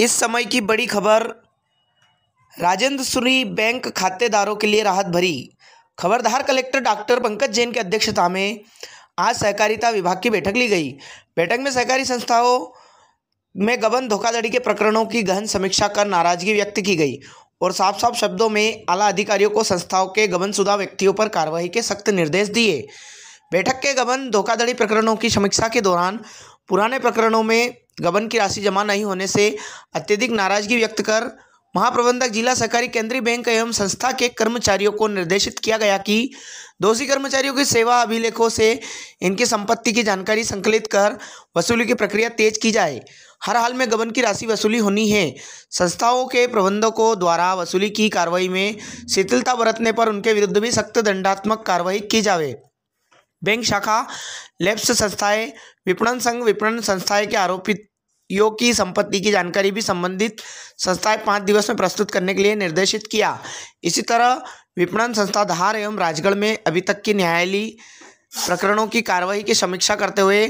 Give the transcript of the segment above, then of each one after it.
इस समय की बड़ी खबर राजेंद्र सूरी बैंक खातेदारों के लिए राहत भरी खबरदार कलेक्टर डॉक्टर पंकज जैन की अध्यक्षता में आज सहकारिता विभाग की बैठक ली गई बैठक में सहकारी संस्थाओं में गबन धोखाधड़ी के प्रकरणों की गहन समीक्षा कर नाराजगी व्यक्त की गई और साफ साफ शब्दों में आला अधिकारियों को संस्थाओं के गबनशुदा व्यक्तियों पर कार्रवाई के सख्त निर्देश दिए बैठक के गबन धोखाधड़ी प्रकरणों की समीक्षा के दौरान पुराने प्रकरणों में गबन की राशि जमा नहीं होने से अत्यधिक नाराजगी व्यक्त कर महाप्रबंधक जिला सहकारी केंद्रीय बैंक एवं संस्था के कर्मचारियों को निर्देशित किया गया कि दोषी कर्मचारियों की सेवा अभिलेखों से इनकी संपत्ति की जानकारी संकलित कर वसूली की प्रक्रिया तेज की जाए हर हाल में गबन की राशि वसूली होनी है संस्थाओं के प्रबंधकों द्वारा वसूली की कार्रवाई में शिथिलता बरतने पर उनके विरुद्ध भी सख्त दंडात्मक कार्रवाई की जाए बैंक शाखा लेप्स संस्थाएं विपणन संघ विपणन संस्थाएं के आरोपियों की संपत्ति की जानकारी भी संबंधित संस्थाएं पाँच दिवस में प्रस्तुत करने के लिए निर्देशित किया इसी तरह विपणन संस्था धार एवं राजगढ़ में अभी तक की न्यायालय प्रकरणों की कार्रवाई की समीक्षा करते हुए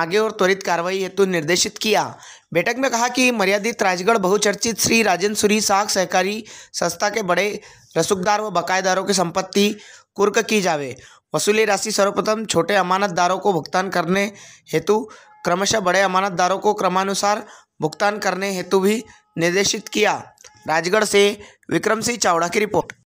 आगे और त्वरित कार्रवाई हेतु निर्देशित किया बैठक में कहा कि मर्यादित राजगढ़ बहुचर्चित श्री राजेंद्र सूरी साख सहकारी संस्था के बड़े रसूखदार व बकायेदारों की संपत्ति कुर्क की जावे वसूली राशि सर्वप्रथम छोटे अमानतदारों को भुगतान करने हेतु क्रमशः बड़े अमानतदारों को क्रमानुसार भुगतान करने हेतु भी निर्देशित किया राजगढ़ से विक्रम सिंह चावड़ा की रिपोर्ट